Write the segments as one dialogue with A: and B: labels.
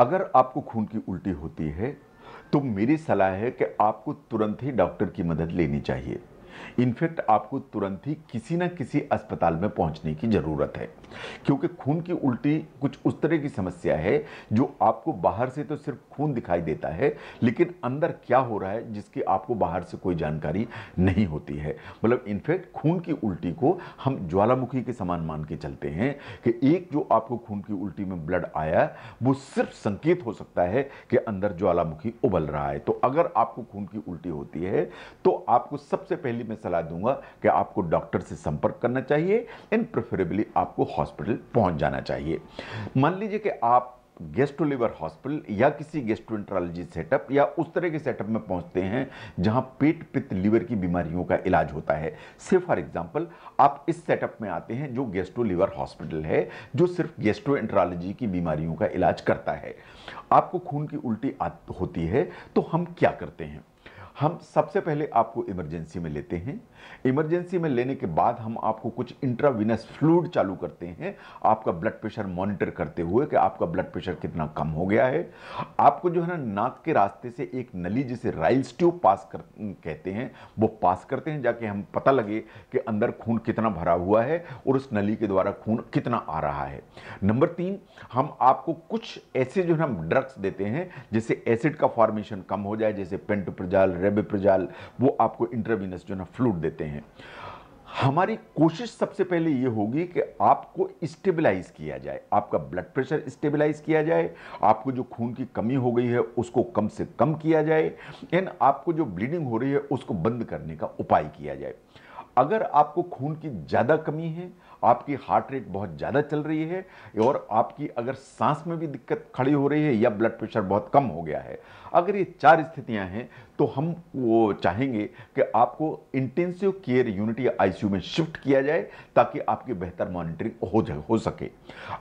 A: अगर आपको खून की उल्टी होती है तो मेरी सलाह है कि आपको तुरंत ही डॉक्टर की मदद लेनी चाहिए इनफेक्ट आपको तुरंत ही किसी ना किसी अस्पताल में पहुंचने की ज़रूरत है क्योंकि खून की उल्टी कुछ उस तरह की समस्या है जो आपको बाहर से तो सिर्फ खून दिखाई देता है लेकिन अंदर क्या हो रहा है जिसकी आपको बाहर से कोई जानकारी नहीं होती है मतलब इनफेक्ट खून की उल्टी को हम ज्वालामुखी के समान मान के चलते हैं कि एक जो आपको खून की उल्टी में ब्लड आया वो सिर्फ संकेत हो सकता है कि अंदर ज्वालामुखी उबल रहा है तो अगर आपको खून की उल्टी होती है तो आपको सबसे पहली मैं सलाह दूंगा कि आपको डॉक्टर से संपर्क करना चाहिए एंड प्रेफरेबली आपको हॉस्पिटल पहुंच जाना चाहिए मान लीजिए कि आप गेस्ट लिवर हॉस्पिटल या किसी गेस्ट्रोएंट्रोलॉजी सेटअप या उस तरह के सेटअप में पहुंचते हैं जहां पेट पित्त लीवर की बीमारियों का इलाज होता है से फॉर एग्जांपल आप इस सेटअप में आते हैं जो गेस्टो लिवर हॉस्पिटल है जो सिर्फ गेस्ट्रोएंट्रोलॉजी की बीमारियों का इलाज करता है आपको खून की उल्टी होती है तो हम क्या करते हैं हम सबसे पहले आपको इमरजेंसी में लेते हैं इमरजेंसी में लेने के बाद हम आपको कुछ इंट्राविनस फ्लूड चालू करते हैं आपका ब्लड प्रेशर मॉनिटर करते हुए कि आपका ब्लड प्रेशर कितना कम हो गया है आपको जो है ना नाक के रास्ते से एक नली जिसे राइल्स ट्यूब पास कर कहते हैं वो पास करते हैं जाके हम पता लगे कि अंदर खून कितना भरा हुआ है और उस नली के द्वारा खून कितना आ रहा है नंबर तीन हम आपको कुछ ऐसे जो है ना ड्रग्स देते हैं जिससे एसिड का फॉर्मेशन कम हो जाए जैसे पेंटोप्रजाल रेबिप्रजाल वो आपको इंट्रावीनस जो ना फ्लूड देते हैं हमारी कोशिश सबसे पहले ये होगी कि आपको स्टेबलाइज किया जाए आपका ब्लड प्रेशर स्टेबलाइज किया जाए आपको जो खून की कमी हो गई है उसको कम से कम किया जाए एंड आपको जो ब्लीडिंग हो रही है उसको बंद करने का उपाय किया जाए अगर आपको खून की ज़्यादा कमी है आपकी हार्ट रेट बहुत ज़्यादा चल रही है और आपकी अगर सांस में भी दिक्कत खड़ी हो रही है या ब्लड प्रेशर बहुत कम हो गया है अगर ये चार स्थितियां हैं तो हम वो चाहेंगे कि आपको इंटेंसिव केयर यूनिट या आई में शिफ्ट किया जाए ताकि आपकी बेहतर मॉनिटरिंग हो जा हो सके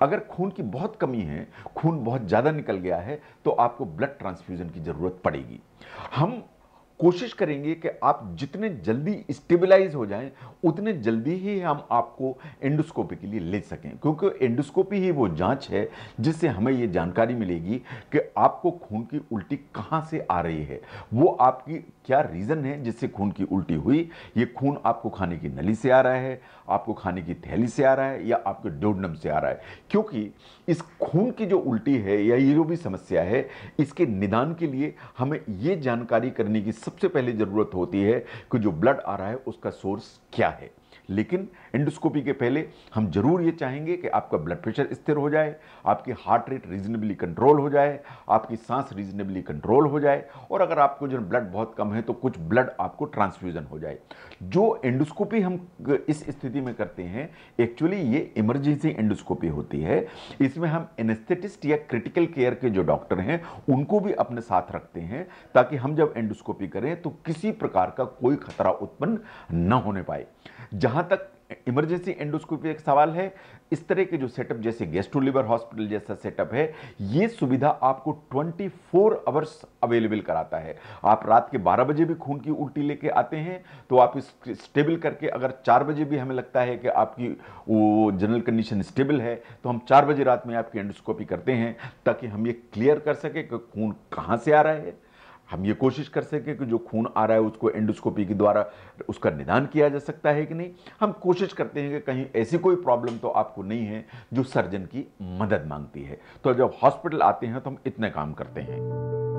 A: अगर खून की बहुत कमी है खून बहुत ज़्यादा निकल गया है तो आपको ब्लड ट्रांसफ्यूज़न की ज़रूरत पड़ेगी हम कोशिश करेंगे कि आप जितने जल्दी स्टेबलाइज हो जाएं उतने जल्दी ही हम आपको एंडोस्कोपी के लिए ले सकें क्योंकि एंडोस्कोपी ही वो जांच है जिससे हमें ये जानकारी मिलेगी कि आपको खून की उल्टी कहाँ से आ रही है वो आपकी क्या रीज़न है जिससे खून की उल्टी हुई ये खून आपको खाने की नली से आ रहा है आपको खाने की थैली से आ रहा है या आपके डोडनम से आ रहा है क्योंकि इस खून की जो उल्टी है या ये जो भी समस्या है इसके निदान के लिए हमें ये जानकारी करने की सबसे पहले ज़रूरत होती है कि जो ब्लड आ रहा है उसका सोर्स क्या है लेकिन एंडोस्कोपी के पहले हम जरूर ये चाहेंगे कि आपका ब्लड प्रेशर स्थिर हो जाए आपकी हार्ट रेट रीजनेबली कंट्रोल हो जाए आपकी सांस रीजनेबली कंट्रोल हो जाए और अगर आपको जो ब्लड बहुत कम है तो कुछ ब्लड आपको ट्रांसफ्यूज़न हो जाए जो एंडोस्कोपी हम इस स्थिति में करते हैं एक्चुअली ये इमरजेंसी एंडोस्कोपी होती है इसमें हम एनेस्थेटिस्ट या क्रिटिकल केयर के जो डॉक्टर हैं उनको भी अपने साथ रखते हैं ताकि हम जब एंडोस्कोपी करें तो किसी प्रकार का कोई खतरा उत्पन्न न होने पाए जहां जहाँ तक इमरजेंसी एंडोस्कोपी एक सवाल है इस तरह के जो सेटअप जैसे गेस्ट लिवर हॉस्पिटल जैसा सेटअप है ये सुविधा आपको 24 फोर आवर्स अवेलेबल कराता है आप रात के 12 बजे भी खून की उल्टी लेके आते हैं तो आप इस स्टेबल करके अगर 4 बजे भी हमें लगता है कि आपकी वो जनरल कंडीशन स्टेबल है तो हम 4 बजे रात में आपकी एंडोस्कोपी करते हैं ताकि हम ये क्लियर कर सकें कि खून कहाँ से आ रहा है हम ये कोशिश कर सकें कि जो खून आ रहा है उसको एंडोस्कोपी के द्वारा उसका निदान किया जा सकता है कि नहीं हम कोशिश करते हैं कि कहीं ऐसी कोई प्रॉब्लम तो आपको नहीं है जो सर्जन की मदद मांगती है तो जब हॉस्पिटल आते हैं तो हम इतने काम करते हैं